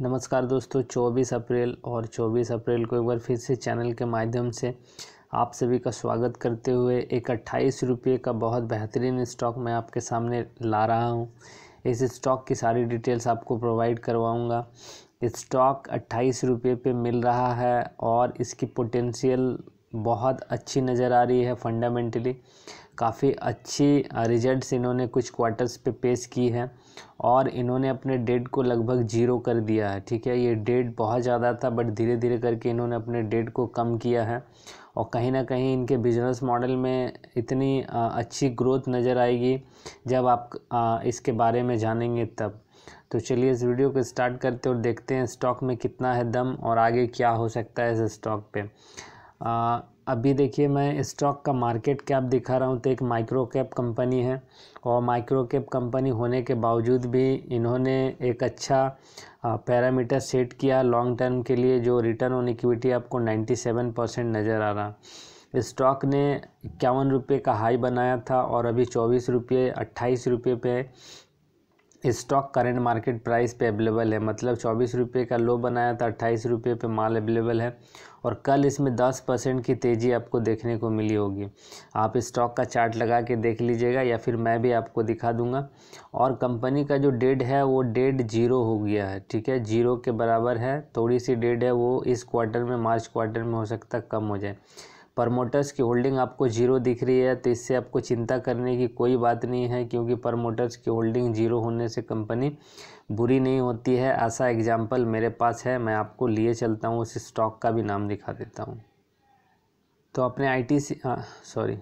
नमस्कार दोस्तों 24 अप्रैल और 24 अप्रैल को एक बार फिर से चैनल के माध्यम से आप सभी का स्वागत करते हुए एक अट्ठाईस रुपये का बहुत बेहतरीन स्टॉक मैं आपके सामने ला रहा हूँ इस स्टॉक की सारी डिटेल्स आपको प्रोवाइड करवाऊँगा स्टॉक अट्ठाईस रुपये पे मिल रहा है और इसकी पोटेंशियल बहुत अच्छी नज़र आ रही है फंडामेंटली काफ़ी अच्छी रिजल्ट्स इन्होंने कुछ क्वार्टर्स पे पेश की है और इन्होंने अपने डेट को लगभग जीरो कर दिया है ठीक है ये डेट बहुत ज़्यादा था बट धीरे धीरे करके इन्होंने अपने डेट को कम किया है और कहीं ना कहीं इनके बिजनेस मॉडल में इतनी अच्छी ग्रोथ नज़र आएगी जब आप इसके बारे में जानेंगे तब तो चलिए इस वीडियो को स्टार्ट करते और देखते हैं स्टॉक में कितना है दम और आगे क्या हो सकता है इस स्टॉक पर अभी देखिए मैं स्टॉक का मार्केट कैप दिखा रहा हूँ तो एक माइक्रो कैप कंपनी है और माइक्रो कैप कंपनी होने के बावजूद भी इन्होंने एक अच्छा पैरामीटर सेट किया लॉन्ग टर्म के लिए जो रिटर्न ऑन इक्विटी आपको 97 परसेंट नज़र आ रहा स्टॉक ने इक्यावन रुपये का हाई बनाया था और अभी चौबीस रुपये अट्ठाईस रुपये पे स्टॉक करंट मार्केट प्राइस पे अवेलेबल है मतलब चौबीस रुपये का लो बनाया था अट्ठाईस रुपये पे माल अवेलेबल है और कल इसमें दस परसेंट की तेज़ी आपको देखने को मिली होगी आप स्टॉक का चार्ट लगा के देख लीजिएगा या फिर मैं भी आपको दिखा दूंगा और कंपनी का जो डेड है वो डेड जीरो हो गया है ठीक है जीरो के बराबर है थोड़ी सी डेड है वो इस क्वार्टर में मार्च क्वार्टर में हो सकता कम हो जाए प्रमोटर्स की होल्डिंग आपको जीरो दिख रही है तो इससे आपको चिंता करने की कोई बात नहीं है क्योंकि प्रमोटर्स की होल्डिंग जीरो होने से कंपनी बुरी नहीं होती है ऐसा एग्जाम्पल मेरे पास है मैं आपको लिए चलता हूँ उस स्टॉक का भी नाम दिखा देता हूँ तो अपने आई टी सॉरी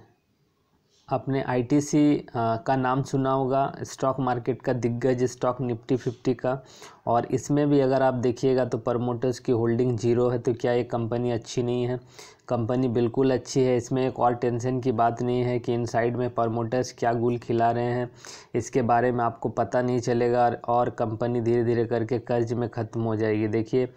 आपने आईटीसी का नाम सुना होगा स्टॉक मार्केट का दिग्गज स्टॉक निफ्टी फिफ्टी का और इसमें भी अगर आप देखिएगा तो प्रमोटर्स की होल्डिंग जीरो है तो क्या ये कंपनी अच्छी नहीं है कंपनी बिल्कुल अच्छी है इसमें एक और टेंशन की बात नहीं है कि इन साइड में प्रमोटर्स क्या गुल खिला रहे हैं इसके बारे में आपको पता नहीं चलेगा और कंपनी धीरे धीरे करके कर्ज में ख़त्म हो जाएगी देखिए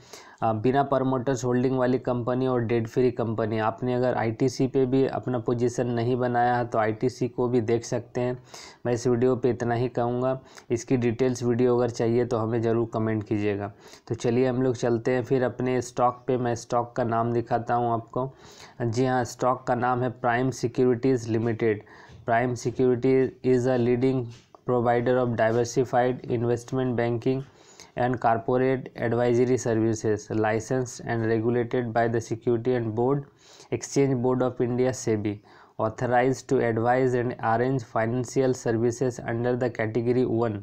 बिना प्रमोटर्स होल्डिंग वाली कंपनी और डेड फ्री कंपनी आपने अगर आईटीसी पे भी अपना पोजीशन नहीं बनाया है तो आईटीसी को भी देख सकते हैं मैं इस वीडियो पे इतना ही कहूँगा इसकी डिटेल्स वीडियो अगर चाहिए तो हमें ज़रूर कमेंट कीजिएगा तो चलिए हम लोग चलते हैं फिर अपने स्टॉक पर मैं स्टॉक का नाम दिखाता हूँ आपको जी हाँ स्टॉक का नाम है Prime Securities Limited Prime Security is a leading provider of diversified investment banking and corporate advisory services licensed and regulated by the Security and Board Exchange Board of India SEBI authorized to advise and arrange financial services under the category 1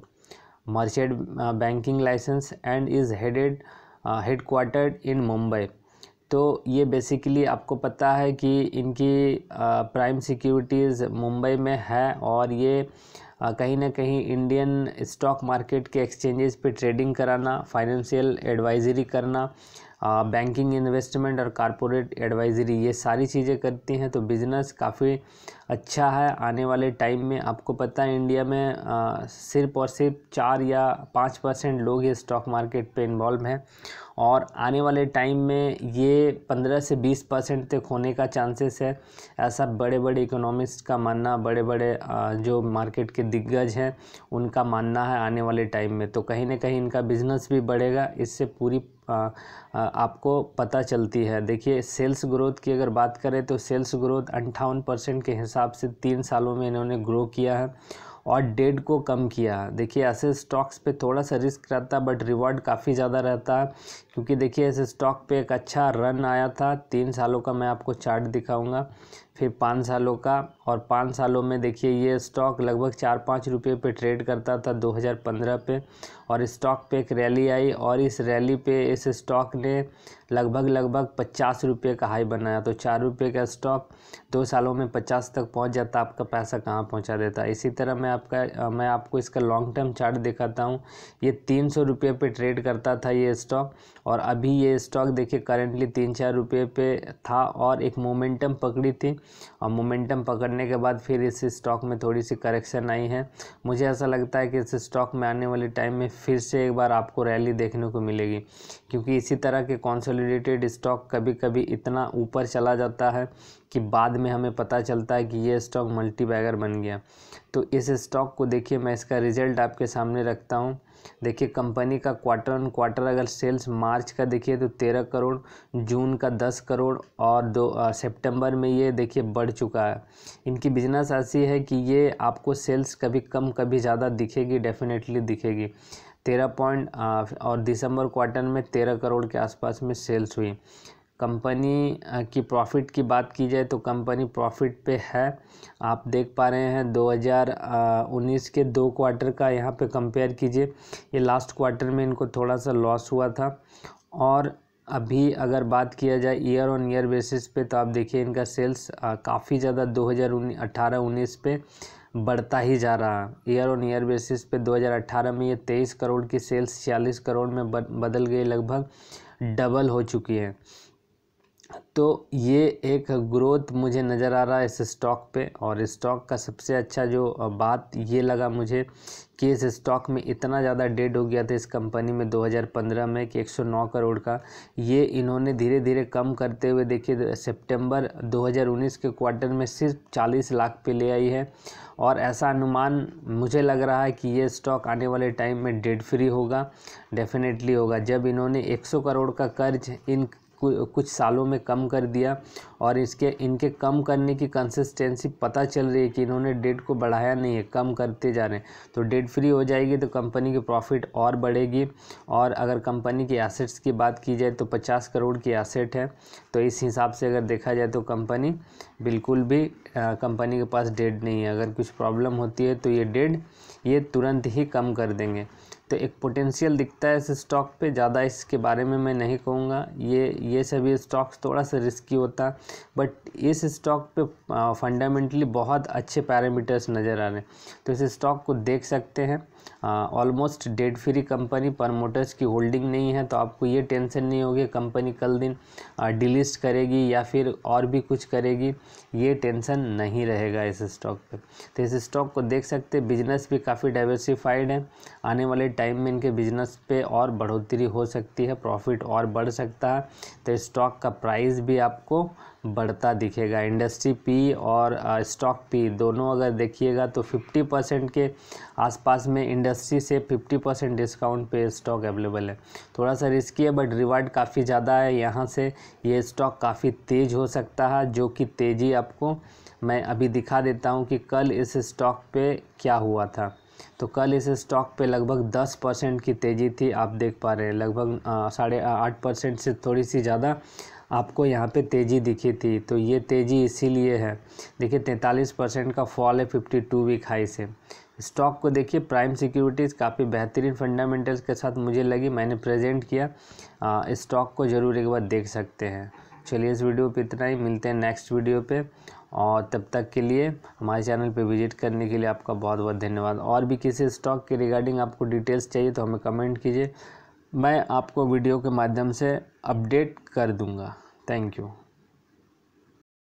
merchant uh, banking license and is headed uh, headquartered in Mumbai तो ये basically आपको पता है कि इनकी prime securities Mumbai में है और ये कहीं ना कहीं इंडियन स्टॉक मार्केट के एक्सचेंजेस पे ट्रेडिंग कराना फाइनेंशियल एडवाइजरी करना बैंकिंग इन्वेस्टमेंट और कॉरपोरेट एडवाइजरी ये सारी चीज़ें करती हैं तो बिज़नेस काफ़ी अच्छा है आने वाले टाइम में आपको पता है इंडिया में आ, सिर्फ और सिर्फ चार या पाँच परसेंट लोग ये स्टॉक मार्केट पे इन्वॉल्व हैं और आने वाले टाइम में ये 15 से 20 परसेंट तक होने का चांसेस है ऐसा बड़े बड़े इकोनॉमिस्ट का मानना बड़े बड़े जो मार्केट के दिग्गज हैं उनका मानना है आने वाले टाइम में तो कहीं ना कहीं इनका बिज़नेस भी बढ़ेगा इससे पूरी आ, आपको पता चलती है देखिए सेल्स ग्रोथ की अगर बात करें तो सेल्स ग्रोथ अंठावन परसेंट के हिसाब से तीन सालों में इन्होंने ग्रो किया है और डेड को कम किया देखिए ऐसे स्टॉक्स पे थोड़ा सा रिस्क रहता बट रिवॉर्ड काफ़ी ज़्यादा रहता क्योंकि देखिए ऐसे स्टॉक पे एक अच्छा रन आया था तीन सालों का मैं आपको चार्ट दिखाऊंगा फिर पाँच सालों का और पाँच सालों में देखिए ये स्टॉक लगभग चार पाँच रुपये पे ट्रेड करता था 2015 पे और स्टॉक पे एक रैली आई और इस रैली पे इस स्टॉक ने लगभग लगभग पचास रुपये का हाई बनाया तो चार रुपये का स्टॉक दो सालों में पचास तक पहुंच जाता आपका पैसा कहाँ पहुंचा देता इसी तरह मैं आपका मैं आपको इसका लॉन्ग टर्म चार्ट दिखाता हूँ ये तीन सौ रुपये पे ट्रेड करता था ये स्टॉक और अभी ये स्टॉक देखिए करेंटली तीन चार रुपये पे था और एक मोमेंटम पकड़ी थी और मोमेंटम पकड़ने के बाद फिर इस स्टॉक में थोड़ी सी करेक्शन आई है मुझे ऐसा लगता है कि इस स्टॉक में आने वाले टाइम में फिर से एक बार आपको रैली देखने को मिलेगी क्योंकि इसी तरह के कॉन्सोलिडेटेड स्टॉक कभी कभी इतना ऊपर चला जाता है कि बाद में हमें पता चलता है कि ये स्टॉक मल्टीबैगर बन गया तो इस स्टॉक को देखिए मैं इसका रिजल्ट आपके सामने रखता हूँ देखिए कंपनी का क्वार्टर ऑन क्वार्टर अगर सेल्स मार्च का देखिए तो तेरह करोड़ जून का दस करोड़ और दो सितंबर में ये देखिए बढ़ चुका है इनकी बिजनेस ऐसी है कि ये आपको सेल्स कभी कम कभी ज़्यादा दिखेगी डेफिनेटली दिखेगी तेरह पॉइंट और दिसंबर क्वार्टर में तेरह करोड़ के आसपास में सेल्स हुई कंपनी की प्रॉफिट की बात की जाए तो कंपनी प्रॉफिट पे है आप देख पा रहे हैं 2019 के दो क्वार्टर का यहाँ पे कंपेयर कीजिए ये लास्ट क्वार्टर में इनको थोड़ा सा लॉस हुआ था और अभी अगर बात किया जाए ईयर ऑन ईयर बेसिस पे तो आप देखिए इनका सेल्स काफ़ी ज़्यादा दो हज़ार अठारह उन्नीस पे बढ़ता ही जा रहा है ईयर ऑन ईयर बेसिस पे 2018 में ये 23 करोड़ की सेल्स 46 करोड़ में बदल गई लगभग डबल हो चुकी है तो ये एक ग्रोथ मुझे नज़र आ रहा है इस स्टॉक पे और स्टॉक का सबसे अच्छा जो बात ये लगा मुझे कि इस स्टॉक में इतना ज़्यादा डेड हो गया था इस कंपनी में 2015 में कि 109 करोड़ का ये इन्होंने धीरे धीरे कम करते हुए देखिए सितंबर 2019 के क्वार्टर में सिर्फ 40 लाख पे ले आई है और ऐसा अनुमान मुझे लग रहा है कि ये स्टॉक आने वाले टाइम में डेड फ्री होगा डेफिनेटली होगा जब इन्होंने 100 करोड़ का कर्ज इन कुछ सालों में कम कर दिया और इसके इनके कम करने की कंसिस्टेंसी पता चल रही है कि इन्होंने डेट को बढ़ाया नहीं है कम करते जा रहे हैं तो डेट फ्री हो जाएगी तो कंपनी की प्रॉफिट और बढ़ेगी और अगर कंपनी की एसेट्स की बात की जाए तो पचास करोड़ की एसेट है तो इस हिसाब से अगर देखा जाए तो कंपनी बिल्कुल भी कंपनी के पास डेट नहीं है अगर कुछ प्रॉब्लम होती है तो ये डेट ये तुरंत ही कम कर देंगे तो एक पोटेंशियल दिखता है इस स्टॉक पे ज़्यादा इसके बारे में मैं नहीं कहूँगा ये ये सभी स्टॉक्स थोड़ा सा रिस्की होता बट इस स्टॉक पे फंडामेंटली बहुत अच्छे पैरामीटर्स नज़र आ रहे हैं तो इस स्टॉक को देख सकते हैं almost debt free company promoters की होल्डिंग नहीं है तो आपको ये टेंशन नहीं होगी कंपनी कल दिन डिलिस्ट करेगी या फिर और भी कुछ करेगी ये टेंशन नहीं रहेगा इस स्टॉक पे तो इस स्टॉक को देख सकते बिजनेस भी काफ़ी डाइवर्सिफाइड है आने वाले टाइम में इनके बिजनेस पे और बढ़ोतरी हो सकती है प्रॉफिट और बढ़ सकता है तो स्टॉक का प्राइस भी आपको बढ़ता दिखेगा इंडस्ट्री पी और स्टॉक पी दोनों अगर देखिएगा तो फिफ्टी परसेंट के आसपास में इंडस्ट्री से 50 परसेंट डिस्काउंट पे स्टॉक अवेलेबल है थोड़ा सा रिस्की है बट रिवार्ड काफ़ी ज़्यादा है यहाँ से ये स्टॉक काफ़ी तेज़ हो सकता है जो कि तेज़ी आपको मैं अभी दिखा देता हूँ कि कल इस स्टॉक पे क्या हुआ था तो कल इस स्टॉक पे लगभग 10 परसेंट की तेज़ी थी आप देख पा रहे हैं लगभग साढ़े आठ परसेंट से थोड़ी सी ज़्यादा आपको यहाँ पे तेज़ी दिखी थी तो ये तेज़ी इसीलिए है देखिए तैंतालीस परसेंट का फॉल है फिफ्टी टू वीक हाई से स्टॉक को देखिए प्राइम सिक्योरिटीज़ काफ़ी बेहतरीन फंडामेंटल्स के साथ मुझे लगी मैंने प्रेजेंट किया इस स्टॉक को ज़रूर एक बार देख सकते हैं चलिए इस वीडियो पे इतना ही मिलते हैं नेक्स्ट वीडियो पे और तब तक के लिए हमारे चैनल पे विजिट करने के लिए आपका बहुत बहुत धन्यवाद और भी किसी स्टॉक के रिगार्डिंग आपको डिटेल्स चाहिए तो हमें कमेंट कीजिए मैं आपको वीडियो के माध्यम से अपडेट कर दूँगा थैंक यू